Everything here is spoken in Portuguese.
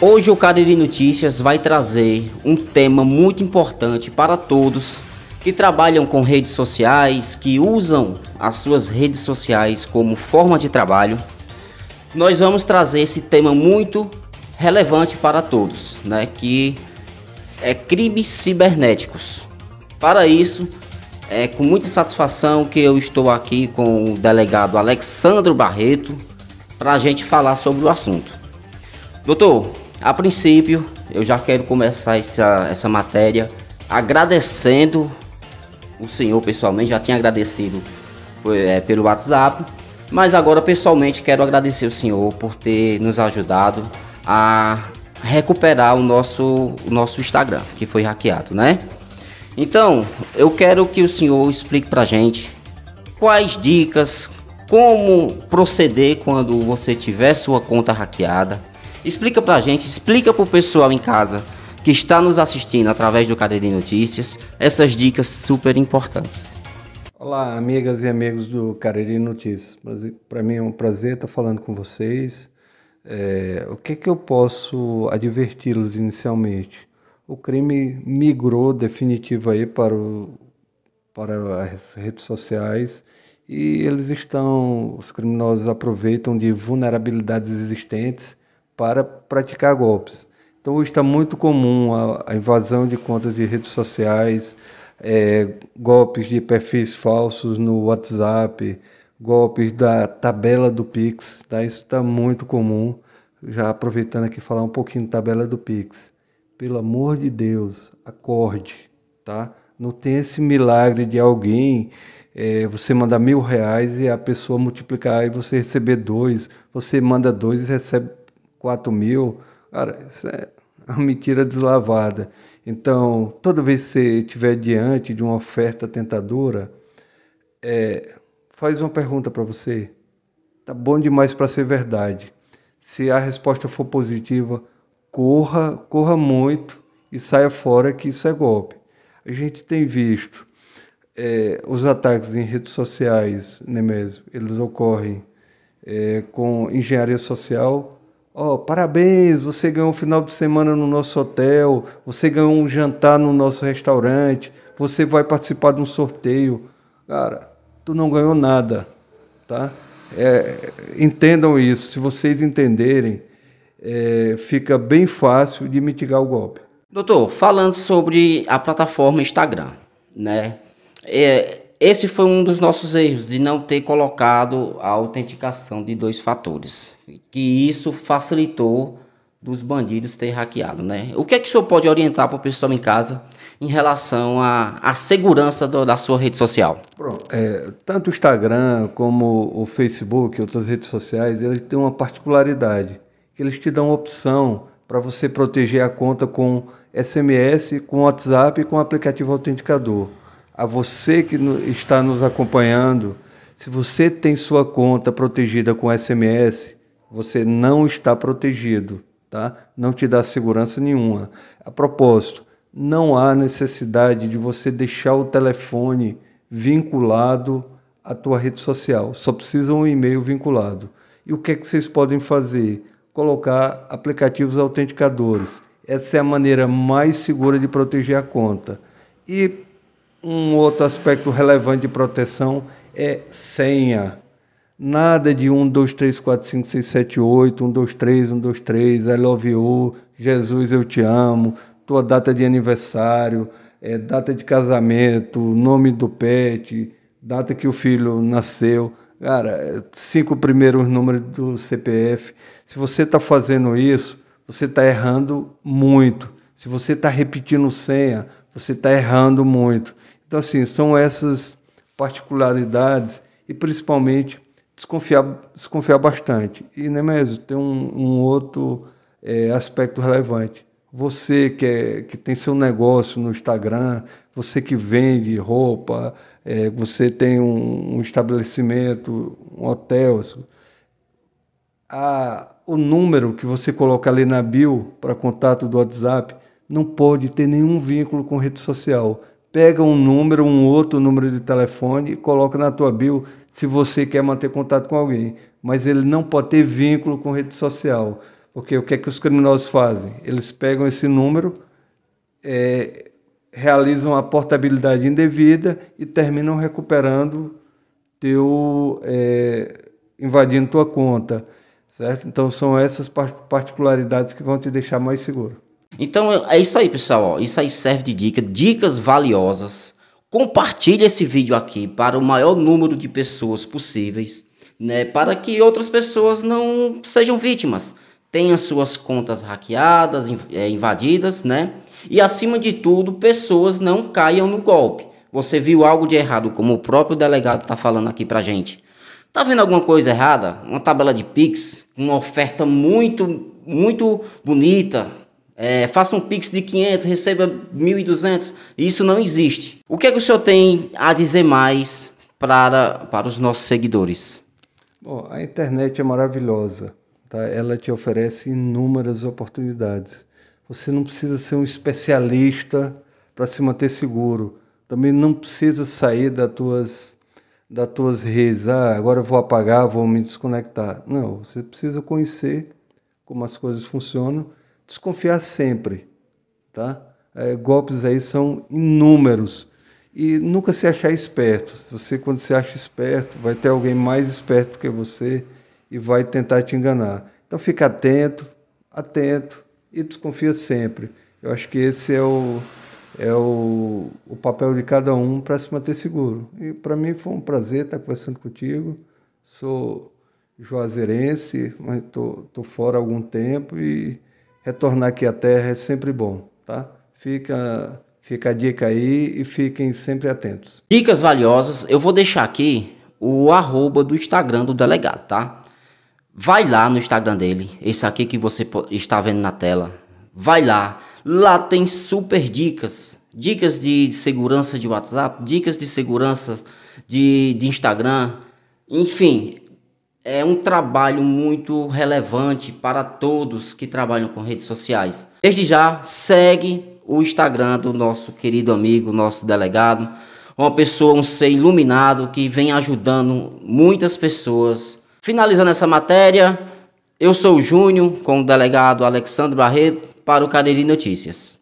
Hoje o Cariri Notícias vai trazer um tema muito importante para todos que trabalham com redes sociais, que usam as suas redes sociais como forma de trabalho. Nós vamos trazer esse tema muito relevante para todos, né, que é crimes cibernéticos. Para isso, é com muita satisfação que eu estou aqui com o delegado Alexandro Barreto para a gente falar sobre o assunto. Doutor, a princípio eu já quero começar essa, essa matéria agradecendo o senhor pessoalmente, já tinha agradecido é, pelo WhatsApp, mas agora pessoalmente quero agradecer o senhor por ter nos ajudado a recuperar o nosso, o nosso Instagram, que foi hackeado, né? Então, eu quero que o senhor explique pra gente quais dicas, como proceder quando você tiver sua conta hackeada, Explica pra gente, explica pro pessoal em casa que está nos assistindo através do Cadeia de Notícias essas dicas super importantes. Olá, amigas e amigos do Cariri Notícias. Para mim é um prazer estar falando com vocês. É, o que, que eu posso adverti-los inicialmente? O crime migrou definitivo aí para, o, para as redes sociais e eles estão, os criminosos aproveitam de vulnerabilidades existentes para praticar golpes. Então, hoje está muito comum a, a invasão de contas de redes sociais, é, golpes de perfis falsos no WhatsApp, golpes da tabela do Pix, tá? isso está muito comum. Já aproveitando aqui falar um pouquinho da tabela do Pix. Pelo amor de Deus, acorde, tá? Não tem esse milagre de alguém é, você mandar mil reais e a pessoa multiplicar e você receber dois, você manda dois e recebe 4 mil. Cara, isso é uma mentira deslavada. Então, toda vez que você estiver diante de uma oferta tentadora, é, faz uma pergunta para você. Tá bom demais para ser verdade. Se a resposta for positiva, corra, corra muito e saia fora que isso é golpe. A gente tem visto é, os ataques em redes sociais, né mesmo? Eles ocorrem é, com engenharia social Ó, oh, parabéns, você ganhou um final de semana no nosso hotel, você ganhou um jantar no nosso restaurante, você vai participar de um sorteio. Cara, tu não ganhou nada, tá? É, entendam isso. Se vocês entenderem, é, fica bem fácil de mitigar o golpe. Doutor, falando sobre a plataforma Instagram, né? É, esse foi um dos nossos erros de não ter colocado a autenticação de dois fatores, que isso facilitou dos bandidos ter hackeado, né? O que é que o senhor pode orientar para o pessoal em casa em relação à, à segurança do, da sua rede social? Pronto, é, tanto o Instagram como o Facebook e outras redes sociais, eles têm uma particularidade, que eles te dão opção para você proteger a conta com SMS, com WhatsApp e com aplicativo autenticador a você que está nos acompanhando, se você tem sua conta protegida com SMS, você não está protegido, tá? Não te dá segurança nenhuma. A propósito, não há necessidade de você deixar o telefone vinculado à tua rede social. Só precisa um e-mail vinculado. E o que é que vocês podem fazer? Colocar aplicativos autenticadores. Essa é a maneira mais segura de proteger a conta. E um outro aspecto relevante de proteção é senha. Nada de 1, 2, 3, 4, 5, 6, 7, 8, 1, 2, 3, 1, 2, 3, I love you, Jesus eu te amo, tua data de aniversário, é, data de casamento, nome do pet, data que o filho nasceu. Cara, eh, cinco primeiros números do CPF. Se você está fazendo isso, você está errando muito. Se você está repetindo senha, você está errando muito. Então, assim, são essas particularidades e principalmente desconfiar, desconfiar bastante. E nem né, mesmo tem um, um outro é, aspecto relevante. Você que, é, que tem seu negócio no Instagram, você que vende roupa, é, você tem um, um, estabelecimento, um hotel, a, o número que você coloca ali na bio para contato do WhatsApp não pode ter nenhum vínculo com rede social pega um número, um outro número de telefone e coloca na tua bio se você quer manter contato com alguém. Mas ele não pode ter vínculo com rede social. Porque o que é que os criminosos fazem? Eles pegam esse número, é, realizam a portabilidade indevida e terminam recuperando teu. É, invadindo tua conta. Certo? Então são essas particularidades que vão te deixar mais seguro. Então é isso aí, pessoal. Ó. Isso aí serve de dica, dicas valiosas. Compartilhe esse vídeo aqui para o maior número de pessoas possíveis, né? Para que outras pessoas não sejam vítimas, tenham suas contas hackeadas, é, invadidas, né? E acima de tudo, pessoas não caiam no golpe. Você viu algo de errado, como o próprio delegado está falando aqui para gente? Tá vendo alguma coisa errada? Uma tabela de Pix, uma oferta muito, muito bonita, é, faça um pix de 500, receba 1.200. Isso não existe. O que é que o senhor tem a dizer mais para, para os nossos seguidores? Bom, a internet é maravilhosa. Tá? Ela te oferece inúmeras oportunidades. Você não precisa ser um especialista para se manter seguro. Também não precisa sair das tuas, das tuas redes. Ah, agora eu vou apagar, vou me desconectar. Não, você precisa conhecer como as coisas funcionam desconfiar sempre, tá? É, golpes aí são inúmeros e nunca se achar esperto. Você quando se acha esperto, vai ter alguém mais esperto que você e vai tentar te enganar. Então fica atento, atento e desconfia sempre. Eu acho que esse é o é o, o papel de cada um para se manter seguro. E para mim foi um prazer estar conversando contigo. Sou juazeirense, mas estou fora há algum tempo e retornar aqui à Terra é sempre bom, tá? Fica, fica a dica aí e fiquem sempre atentos. Dicas valiosas, eu vou deixar aqui o arroba do Instagram do delegado, tá? Vai lá no Instagram dele, esse aqui que você está vendo na tela. Vai lá, lá tem super dicas, dicas de segurança de WhatsApp, dicas de segurança de, de Instagram, enfim, é um trabalho muito relevante para todos que trabalham com redes sociais. Desde já, segue o Instagram do nosso querido amigo, nosso delegado, uma pessoa, um ser iluminado que vem ajudando muitas pessoas. Finalizando essa matéria, eu sou o Júnior com o delegado Alexandre Barreto para o Cariri Notícias.